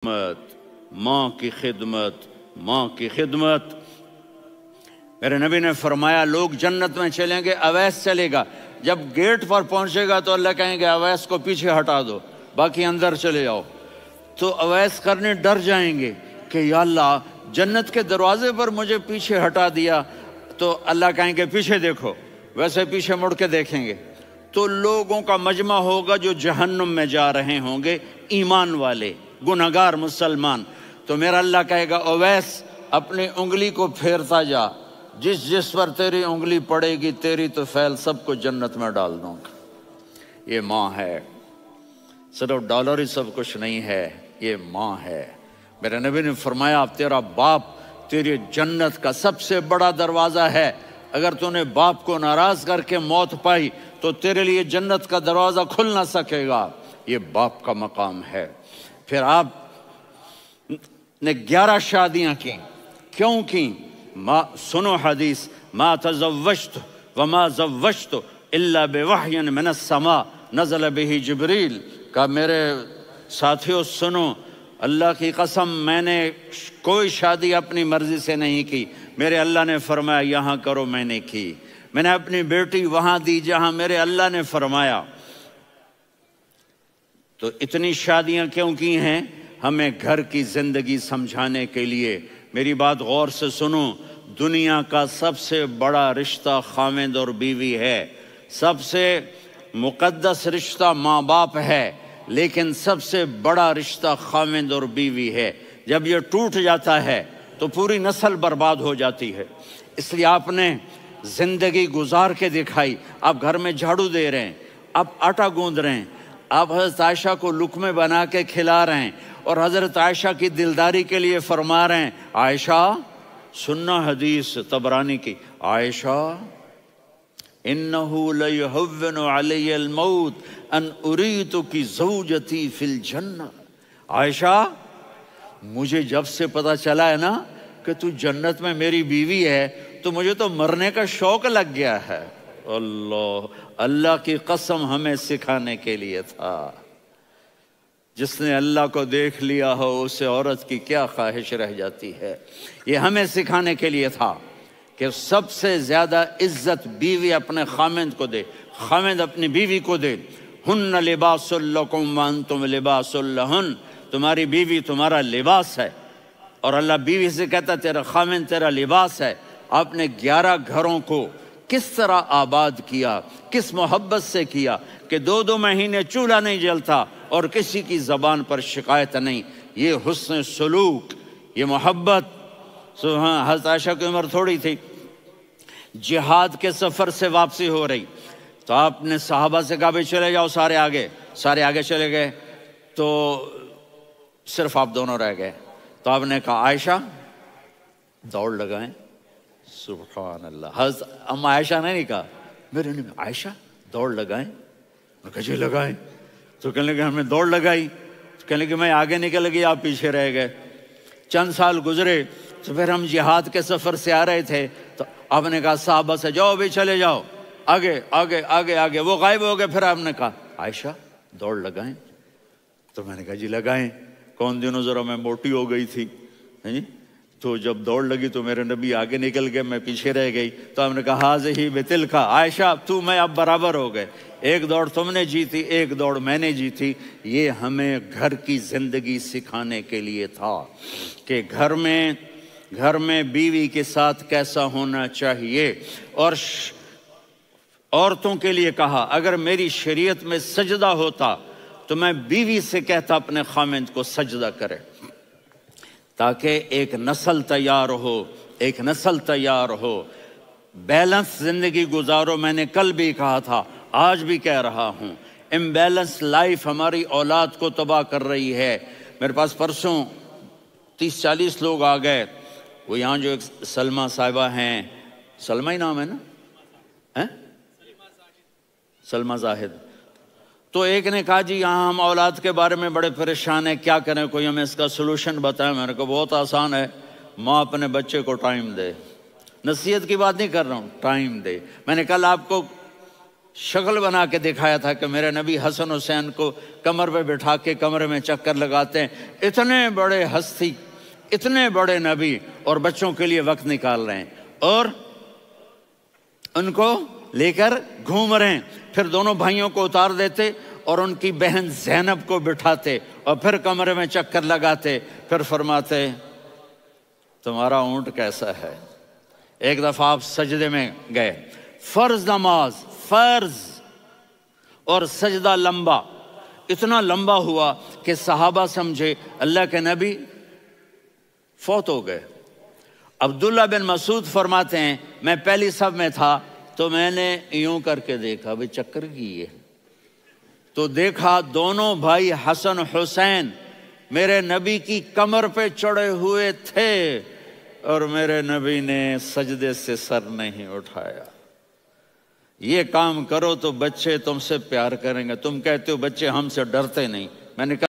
खिदमत माँ की खिदमत माँ की खिदमत मेरे नबी ने फरमाया लोग जन्नत में चलेंगे अवैस चलेगा जब गेट पर पहुंचेगा तो अल्लाह कहेंगे अवैस को पीछे हटा दो बाकी अंदर चले जाओ तो अवैस करने डर जाएंगे कि या अल्लाह जन्नत के दरवाजे पर मुझे पीछे हटा दिया तो अल्लाह कहेंगे पीछे देखो वैसे पीछे मुड़ के देखेंगे तो लोगों का मजमा होगा जो जहन्नुम में जा रहे होंगे ईमान वाले गुनागार मुसलमान तो मेरा अल्लाह कहेगा ओवैस अपनी उंगली को फेरता जा जिस जिस पर तेरी उंगली पड़ेगी तेरी तो फैल सबको जन्नत में डाल दूंगा ये माँ है सिर्फ डॉलर ही सब कुछ नहीं है ये माँ है मेरे नबी ने फरमाया तेरा बाप तेरी जन्नत का सबसे बड़ा दरवाज़ा है अगर तूने बाप को नाराज़ करके मौत पाई तो तेरे लिए जन्नत का दरवाज़ा खुल ना सकेगा ये बाप का मकाम है फिर आप ने ग्यारह शादियां की क्यों की मा सुनो हदीस मा तजवश्त व मा जवश्त इल्ला बेवाहन समा नज़ल बही जबरील का मेरे साथियों सुनो अल्लाह की कसम मैंने कोई शादी अपनी मर्ज़ी से नहीं की मेरे अल्लाह ने फरमाया यहाँ करो मैंने की मैंने अपनी बेटी वहाँ दी जहाँ मेरे अल्लाह ने फरमाया तो इतनी शादियां क्यों की हैं हमें घर की ज़िंदगी समझाने के लिए मेरी बात गौर से सुनो दुनिया का सबसे बड़ा रिश्ता खामिद और बीवी है सबसे मुकद्दस रिश्ता माँ बाप है लेकिन सबसे बड़ा रिश्ता खामिद और बीवी है जब ये टूट जाता है तो पूरी नस्ल बर्बाद हो जाती है इसलिए आपने ज़िंदगी गुजार के दिखाई आप घर में झाड़ू दे रहे हैं आप आटा गूंद रहे हैं आप हज़रत आयशा को लुक में बना के खिला रहे हैं और हज़रत आयशा की दिलदारी के लिए फरमा रहे हैं आयशा सुन्ना हदीस तबरानी की आयशा अन की जऊजती फिल जन्ना आयशा मुझे जब से पता चला है ना कि तू जन्नत में मेरी बीवी है तो मुझे तो मरने का शौक लग गया है अल्लाह अल्लाह की कसम हमें सिखाने के लिए था जिसने अल्लाह को देख लिया हो उसे औरत की क्या ख्वाहिश रह जाती है ये हमें सिखाने के लिए था कि सबसे ज़्यादा इज्जत बीवी अपने खामिंद को दे खामिंद अपनी बीवी को दे हन लिबासुल्लकुमान तुम लिबासन तुम्हारी बीवी तुम्हारा लिबास है और अल्लाह बीवी से कहता तेरा खामिंद तेरा लिबास है आपने ग्यारह घरों को किस तरह आबाद किया किस मोहब्बत से किया कि दो दो महीने चूल्हा नहीं जलता और किसी की ज़बान पर शिकायत नहीं ये हुसन सलूक ये मोहब्बत हजरत हताशा की उम्र थोड़ी थी जिहाद के सफ़र से वापसी हो रही तो आपने साहबा से कहा भी चले जाओ सारे आगे सारे आगे चले गए तो सिर्फ आप दोनों रह गए तो आपने कहा आयशा दौड़ लगाएं सुबहान अल्लाह हज अम्मा आयशा ने नहीं कहा मेरे ने आयशा दौड़ लगाए मैं कैसे लगाए तो कहने लगे हमने दौड़ लगाई तो कहने लगे मैं आगे निकल गई आप पीछे रह गए चंद साल गुजरे तो फिर हम जिहाद के सफ़र से आ रहे थे तो आपने कहा साहबा से जाओ भाई चले जाओ आगे आगे आगे आगे वो गायब हो गए फिर आपने कहा आयशा दौड़ लगाए तो मैंने कहा जी लगाए कौन दिनों ज़रा मैं मोटी हो गई थी है हाँ जी तो जब दौड़ लगी तो मेरे नबी आगे निकल गए मैं पीछे रह गई तो हमने कहा हाज ही बेतिल का आयशा तू मैं अब बराबर हो गए एक दौड़ तुमने जीती एक दौड़ मैंने जीती ये हमें घर की ज़िंदगी सिखाने के लिए था कि घर में घर में बीवी के साथ कैसा होना चाहिए और औरतों के लिए कहा अगर मेरी शरीयत में सजदा होता तो मैं बीवी से कहता अपने खामिंद को सजदा करें ताकि एक नस्ल तैयार हो एक नस्ल तैयार हो बैलेंस ज़िंदगी गुजारो मैंने कल भी कहा था आज भी कह रहा हूँ इम्बेलेंस लाइफ हमारी औलाद को तबाह कर रही है मेरे पास परसों तीस चालीस लोग आ गए वो यहाँ जो एक सलमा साहिबा हैं सलमा ही नाम है ना हैं सलमा जाहिद तो एक ने कहा जी यहाँ हम औलाद के बारे में बड़े परेशान हैं क्या करें कोई हमें इसका सलूशन बताएं मेरे को बहुत आसान है माँ अपने बच्चे को टाइम दे नसीहत की बात नहीं कर रहा हूँ टाइम दे मैंने कल आपको शक्ल बना के दिखाया था कि मेरे नबी हसन हुसैन को कमर पे बैठा के कमरे में चक्कर लगाते हैं इतने बड़े हस्ती इतने बड़े नबी और बच्चों के लिए वक्त निकाल रहे हैं और उनको लेकर घूम रहे हैं फिर दोनों भाइयों को उतार देते और उनकी बहन जैनब को बिठाते और फिर कमरे में चक्कर लगाते फिर फरमाते तुम्हारा ऊंट कैसा है एक दफ़ा आप सजदे में गए फ़र्ज नमाज फ़र्ज और सजदा लंबा इतना लंबा हुआ कि सहाबा समझे अल्लाह के नबी फौत हो गए अब्दुल्ला बिन मसूद फरमाते हैं मैं पहली सब में था तो मैंने यूं करके देखा भाई चक्कर की है तो देखा दोनों भाई हसन हुसैन मेरे नबी की कमर पे चढ़े हुए थे और मेरे नबी ने सजदे से सर नहीं उठाया ये काम करो तो बच्चे तुमसे प्यार करेंगे तुम कहते हो बच्चे हमसे डरते नहीं मैंने कहा